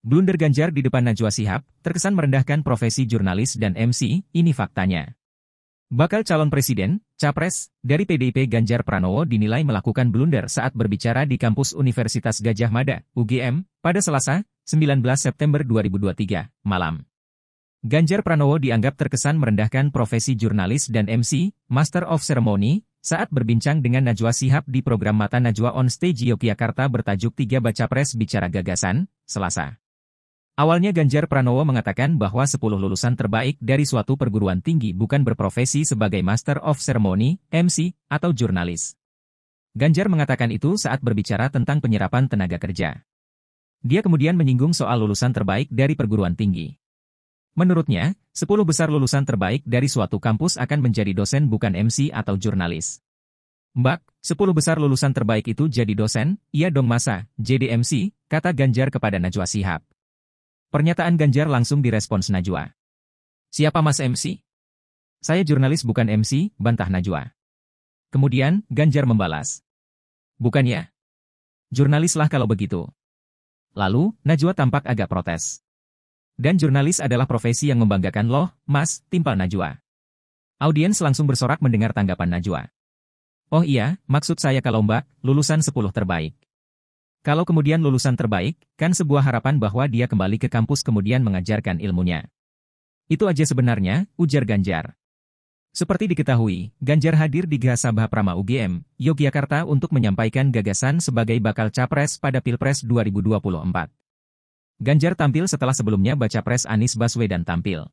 Blunder Ganjar di depan Najwa Sihab, terkesan merendahkan profesi jurnalis dan MC, ini faktanya. Bakal calon presiden, Capres, dari PDIP Ganjar Pranowo dinilai melakukan blunder saat berbicara di kampus Universitas Gajah Mada, UGM, pada Selasa, 19 September 2023, malam. Ganjar Pranowo dianggap terkesan merendahkan profesi jurnalis dan MC, Master of Ceremony, saat berbincang dengan Najwa Sihab di program Mata Najwa On Stage Yogyakarta bertajuk 3 Baca Pres Bicara Gagasan, Selasa. Awalnya Ganjar Pranowo mengatakan bahwa 10 lulusan terbaik dari suatu perguruan tinggi bukan berprofesi sebagai Master of Ceremony, MC, atau jurnalis. Ganjar mengatakan itu saat berbicara tentang penyerapan tenaga kerja. Dia kemudian menyinggung soal lulusan terbaik dari perguruan tinggi. Menurutnya, 10 besar lulusan terbaik dari suatu kampus akan menjadi dosen bukan MC atau jurnalis. Mbak, 10 besar lulusan terbaik itu jadi dosen, iya dong masa, jadi MC, kata Ganjar kepada Najwa Sihab. Pernyataan Ganjar langsung direspons Najwa. Siapa Mas MC? Saya jurnalis bukan MC, bantah Najwa. Kemudian, Ganjar membalas. Bukan ya? Jurnalislah kalau begitu. Lalu, Najwa tampak agak protes. Dan jurnalis adalah profesi yang membanggakan loh, mas, timpal Najwa. Audiens langsung bersorak mendengar tanggapan Najwa. Oh iya, maksud saya kalau mbak, lulusan 10 terbaik. Kalau kemudian lulusan terbaik, kan sebuah harapan bahwa dia kembali ke kampus kemudian mengajarkan ilmunya. Itu aja sebenarnya, ujar Ganjar. Seperti diketahui, Ganjar hadir di Geraha Sabah Prama UGM, Yogyakarta untuk menyampaikan gagasan sebagai bakal capres pada Pilpres 2024. Ganjar tampil setelah sebelumnya baca pres Anies Baswedan tampil.